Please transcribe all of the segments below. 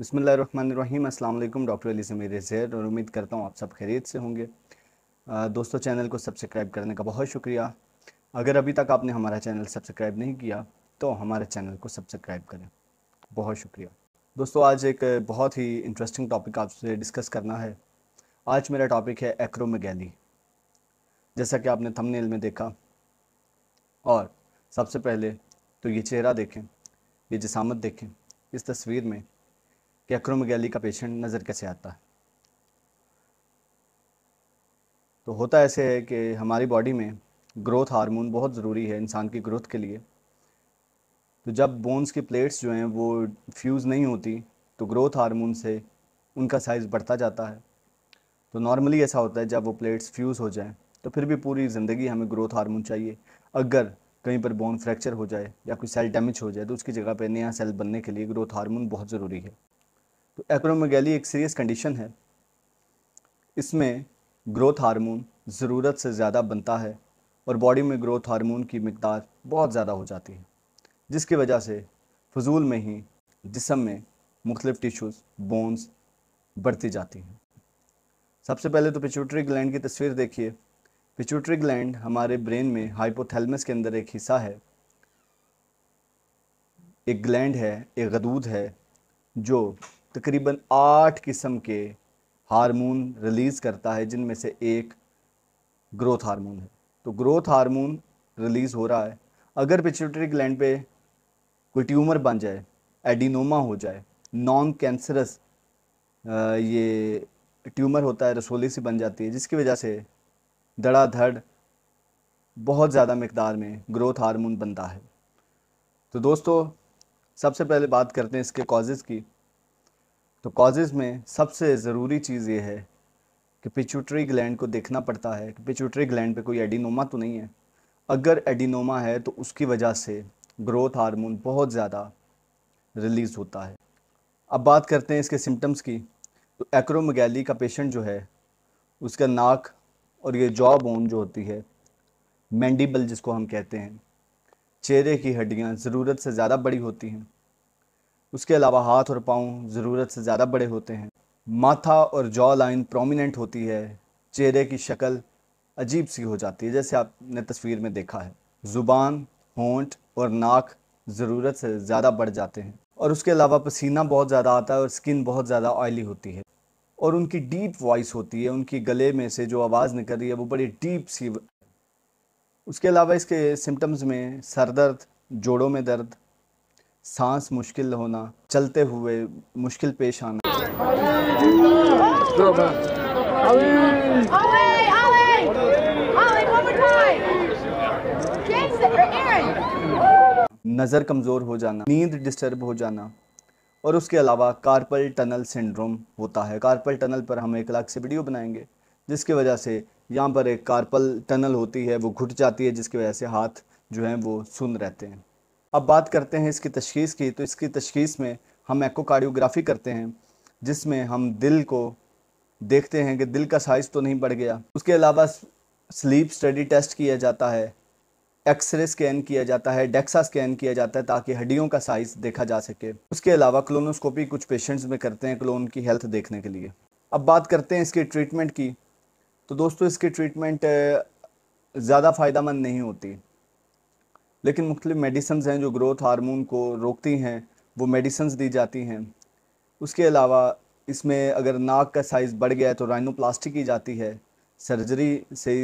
बसमीम अल्लाम डॉक्टर अली समीर जैर और उम्मीद करता हूँ आप सब खैरियत से होंगे दोस्तों चैनल को सब्सक्राइब करने का बहुत शुक्रिया अगर अभी तक आपने हमारा चैनल सब्सक्राइब नहीं किया तो हमारे चैनल को सब्सक्राइब करें बहुत शुक्रिया दोस्तों आज एक बहुत ही इंटरेस्टिंग टॉपिक आपसे डिस्कस करना है आज मेरा टॉपिक है एक्रोमेगैली जैसा कि आपने थंबनेल में देखा और सबसे पहले तो ये चेहरा देखें ये जिसामत देखें इस तस्वीर में कि एक्रोमेगैली का पेशेंट नज़र कैसे आता है तो होता ऐसे है कि हमारी बॉडी में ग्रोथ हार्मोन बहुत ज़रूरी है इंसान की ग्रोथ के लिए तो जब बोन्स की प्लेट्स जो हैं वो फ्यूज़ नहीं होती तो ग्रोथ हार्मोन से उनका साइज़ बढ़ता जाता है तो नॉर्मली ऐसा होता है जब वो प्लेट्स फ्यूज़ हो जाएँ तो फिर भी पूरी ज़िंदगी हमें ग्रोथ हार्मोन चाहिए अगर कहीं पर बोन फ्रैक्चर हो जाए या कोई सेल डैमेज हो जाए तो उसकी जगह पर नया सेल बनने के लिए ग्रोथ हार्मोन बहुत ज़रूरी है तो एक्रोमेगैली एक सीरियस कंडीशन है इसमें ग्रोथ हार्मोन ज़रूरत से ज़्यादा बनता है और बॉडी में ग्रोथ हार्मोन की मकदार बहुत ज़्यादा हो जाती है जिसकी वजह से फजूल में ही जिसम में मुख्तफ टिश्यूज़ बोन्स बढ़ती जाती हैं सबसे पहले तो पिचूटरी ग्लैंड की तस्वीर देखिए पिचूटरी ग्लैंड हमारे ब्रेन में हाइपोथैलमस के अंदर एक हिस्सा है एक ग्लैंड है एक गदूद है जो तकरीबन आठ किस्म के हार्मोन रिलीज़ करता है जिनमें से एक ग्रोथ हार्मोन है तो ग्रोथ हार्मोन रिलीज़ हो रहा है अगर पिचूटरी ग्लैंड पे कोई ट्यूमर बन जाए एडिनोमा हो जाए नॉन कैंसरस ये ट्यूमर होता है रसोली सी बन जाती है जिसकी वजह से धड़ाधड़ बहुत ज़्यादा मकदार में ग्रोथ हार्मोन बनता है तो दोस्तों सबसे पहले बात करते हैं इसके कॉजेज़ की तो कॉजेज़ में सबसे ज़रूरी चीज़ ये है कि पिचुटरी ग्लैंड को देखना पड़ता है कि पिचुटरी ग्लैंड पे कोई एडिनोमा तो नहीं है अगर एडिनोमा है तो उसकी वजह से ग्रोथ हार्मोन बहुत ज़्यादा रिलीज़ होता है अब बात करते हैं इसके सिम्टम्स की तो एक्रोमगैली का पेशेंट जो है उसका नाक और ये जॉ बोन जो होती है मैंडिबल जिसको हम कहते हैं चेहरे की हड्डियाँ ज़रूरत से ज़्यादा बड़ी होती हैं उसके अलावा हाथ और पाँव ज़रूरत से ज़्यादा बड़े होते हैं माथा और जॉ लाइन प्रोमिनेंट होती है चेहरे की शक्ल अजीब सी हो जाती है जैसे आपने तस्वीर में देखा है ज़ुबान होंठ और नाक ज़रूरत से ज़्यादा बढ़ जाते हैं और उसके अलावा पसीना बहुत ज़्यादा आता है और स्किन बहुत ज़्यादा ऑयली होती है और उनकी डीप वॉइस होती है उनकी गले में से जो आवाज़ निकल रही है वो बड़ी डीप सी उसके अलावा इसके सिम्टम्स में सर दर्द जोड़ों में दर्द सांस मुश्किल होना चलते हुए मुश्किल पेश आना नज़र कमज़ोर हो जाना नींद डिस्टर्ब हो जाना और उसके अलावा कार्पल टनल सिंड्रोम होता है कार्पल टनल पर हम एक अलग से वीडियो बनाएंगे जिसकी वजह से यहाँ पर एक कार्पल टनल होती है वो घुट जाती है जिसकी वजह से हाथ जो हैं वो सुन रहते हैं अब बात करते हैं इसकी तशखीस की तो इसकी तशखीस में हम एकोकार्डियोग्राफी करते हैं जिसमें हम दिल को देखते हैं कि दिल का साइज़ तो नहीं बढ़ गया उसके अलावा स्लीप स्टडी टेस्ट किया जाता है एक्सरे स्कैन किया जाता है डेक्सा स्कैन किया जाता है ताकि हड्डियों का साइज देखा जा सके उसके अलावा क्लोनोस्कोपी कुछ पेशेंट्स में करते हैं क्लोन की हेल्थ देखने के लिए अब बात करते हैं इसके ट्रीटमेंट की तो दोस्तों इसकी ट्रीटमेंट ज़्यादा फ़ायदा मंद नहीं होती लेकिन मुख्तलिफ मेडिसन हैं जो ग्रोथ हारमोन को रोकती हैं वो मेडिसन्स दी जाती हैं उसके अलावा इसमें अगर नाक का साइज़ बढ़ गया है तो राइनोप्लास्टी की जाती है सर्जरी से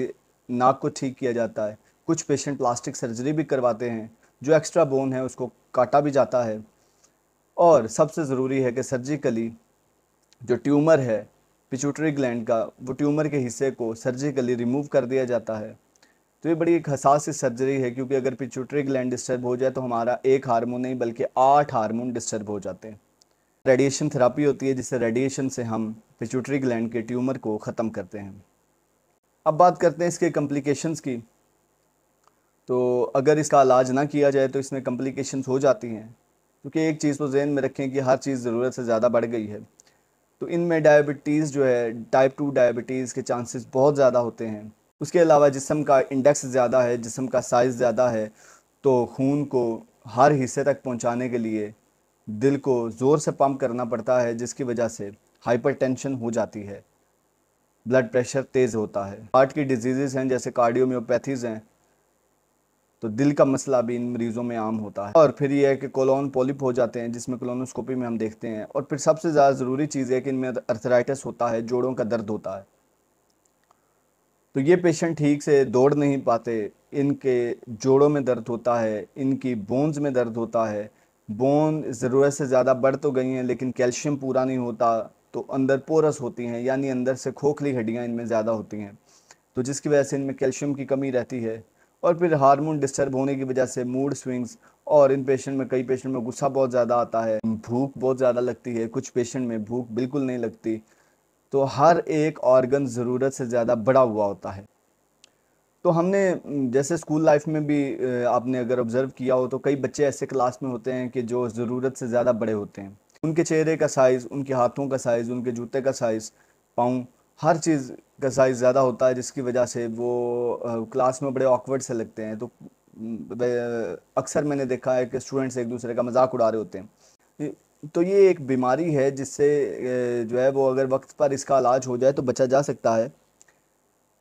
नाक को ठीक किया जाता है कुछ पेशेंट प्लास्टिक सर्जरी भी करवाते हैं जो एक्स्ट्रा बोन है उसको काटा भी जाता है और सबसे ज़रूरी है कि सर्जिकली जो ट्यूमर है पिचूटरी ग्लैंड का वो ट्यूमर के हिस्से को सर्जिकली रिमूव कर दिया जाता है तो ये बड़ी एक हसास सर्जरी है क्योंकि अगर पिचूटरी ग्लैंड डिस्टर्ब हो जाए तो हमारा एक हार्मोन नहीं बल्कि आठ हार्मोन डिस्टर्ब हो जाते हैं रेडिएशन थेरापी होती है जिससे रेडिएशन से हम पिचूटरी ग्लैंड के ट्यूमर को ख़त्म करते हैं अब बात करते हैं इसके कम्प्लिकेशंस की तो अगर इसका इलाज ना किया जाए तो इसमें कम्प्लिकेशंस हो जाती हैं क्योंकि एक चीज़ को तो जहन में रखें कि हर चीज़ ज़रूरत से ज़्यादा बढ़ गई है तो इनमें डायबिटीज़ जो है टाइप टू डायबिटीज़ के चांसेस बहुत ज़्यादा होते हैं उसके अलावा जिसम का इंडेक्स ज़्यादा है जिसम का साइज़ ज़्यादा है तो खून को हर हिस्से तक पहुँचाने के लिए दिल को ज़ोर से पम्प करना पड़ता है जिसकी वजह से हाइपर हो जाती है ब्लड प्रेशर तेज़ होता है हार्ट की डिजीज़ हैं जैसे कार्डियोम्योपैथीज़ हैं तो दिल का मसला भी इन मरीज़ों में आम होता है और फिर यह है कि कोलोन पोलिप हो जाते हैं जिसमें कोलोनोस्कोपी में हम देखते हैं और फिर सबसे ज़्यादा ज़रूरी चीज़ है कि इनमें अर्थराइटिस होता है जोड़ों का दर्द होता है तो ये पेशेंट ठीक से दौड़ नहीं पाते इनके जोड़ों में दर्द होता है इनकी बोन्स में दर्द होता है बोन ज़रूरत से ज़्यादा बढ़ तो गई हैं लेकिन कैल्शियम पूरा नहीं होता तो अंदर पोरस होती हैं यानी अंदर से खोखली हड्डियाँ इनमें ज़्यादा होती हैं तो जिसकी वजह से इनमें कैल्शियम की कमी रहती है और फिर हार्मोन डिस्टर्ब होने की वजह से मूड स्विंग्स और इन पेशेंट में कई पेशेंट में गुस्सा बहुत ज़्यादा आता है भूख बहुत ज़्यादा लगती है कुछ पेशेंट में भूख बिल्कुल नहीं लगती तो हर एक ऑर्गन ज़रूरत से ज़्यादा बड़ा हुआ होता है तो हमने जैसे स्कूल लाइफ में भी आपने अगर ऑब्ज़र्व किया हो तो कई बच्चे ऐसे क्लास में होते हैं कि जो ज़रूरत से ज़्यादा बड़े होते हैं उनके चेहरे का साइज़ उनके हाथों का साइज़ उनके जूते का साइज़ पाँव हर चीज़ का साइज़ ज़्यादा होता है जिसकी वजह से वो क्लास में बड़े ऑकवर्ड से लगते हैं तो अक्सर मैंने देखा है कि स्टूडेंट्स एक दूसरे का मजाक उड़ा रहे होते हैं तो ये एक बीमारी है जिससे जो है वो अगर वक्त पर इसका इलाज हो जाए तो बचा जा सकता है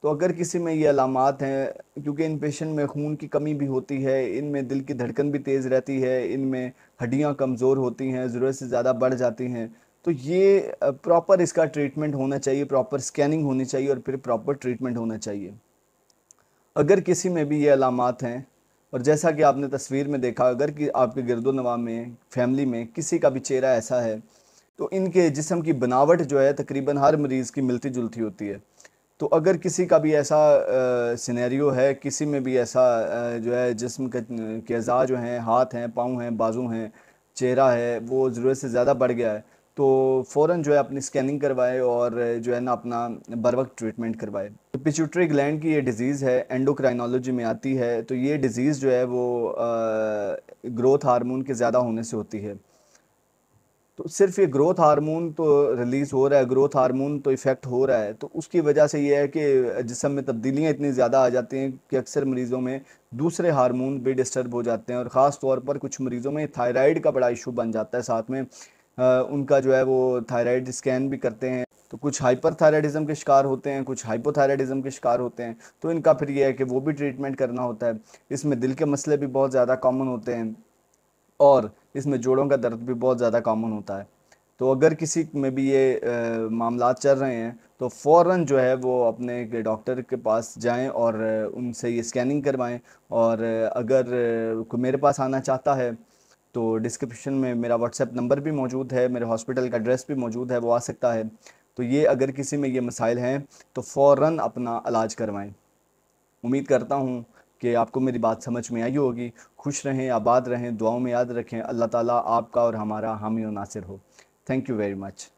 तो अगर किसी में ये अलामत हैं क्योंकि इन पेशेंट में खून की कमी भी होती है इनमें दिल की धड़कन भी तेज़ रहती है इनमें हड्डियाँ कमज़ोर होती हैं ज़रूरत से ज़्यादा बढ़ जाती हैं तो ये प्रॉपर इसका ट्रीटमेंट होना चाहिए प्रॉपर स्कैनिंग होनी चाहिए और फिर प्रॉपर ट्रीटमेंट होना चाहिए अगर किसी में भी ये अलामत हैं और जैसा कि आपने तस्वीर में देखा अगर कि आपके गिरदोनवा में फैमिली में किसी का भी चेहरा ऐसा है तो इनके जिसम की बनावट जो है तकरीबन हर मरीज़ की मिलती जुलती होती है तो अगर किसी का भी ऐसा सिनेरियो है किसी में भी ऐसा आ, जो है जिसम के अज़ा जो हैं हाथ हैं पाँव हैं बाजू हैं चेहरा है वो ज़रूरत से ज़्यादा बढ़ गया है तो फ़ौर जो है अपनी स्कैनिंग करवाए और जो है ना अपना बर वक्त ट्रीटमेंट करवाए तो पिचुट्री ग्लैंड की ये डिज़ीज़ है एंडोक्राइनोलॉजी में आती है तो ये डिज़ीज़ जो है वो आ, ग्रोथ हार्मोन के ज़्यादा होने से होती है तो सिर्फ ये ग्रोथ हार्मोन तो रिलीज़ हो रहा है ग्रोथ हार्मोन तो इफ़ेक्ट हो रहा है तो उसकी वजह से ये है कि जिसम में तब्दीलियाँ इतनी ज़्यादा आ जाती हैं कि अक्सर मरीज़ों में दूसरे हारमोन भी डिस्टर्ब हो जाते हैं और ख़ास तौर पर कुछ मरीज़ों में थायराइड का बड़ा इशू बन जाता है साथ में उनका जो है वो थायराइड स्कैन भी करते हैं तो कुछ हाइपर थायराइडिज़म के शिकार होते हैं कुछ हाइपोथायराइडिज्म के शिकार होते हैं तो इनका फिर ये है कि वो भी ट्रीटमेंट करना होता है इसमें दिल के मसले भी बहुत ज़्यादा कॉमन होते हैं और इसमें जोड़ों का दर्द भी बहुत ज़्यादा कॉमन होता है तो अगर किसी में भी ये मामला चल रहे हैं तो फ़ौर जो है वो अपने के डॉक्टर के पास जाएं और उनसे ये स्कैनिंग करवाएं और अगर मेरे पास आना चाहता है तो डिस्क्रिप्शन में मेरा व्हाट्सएप नंबर भी मौजूद है मेरे हॉस्पिटल का एड्रेस भी मौजूद है वो आ सकता है तो ये अगर किसी में ये मसाइल हैं तो फ़ौर अपना इलाज करवाएँ उम्मीद करता हूँ कि आपको मेरी बात समझ में आई होगी खुश रहें आबाद रहें दुआओं में याद रखें अल्लाह ताला आपका और हमारा हामी और नासिर हो थैंक यू वेरी मच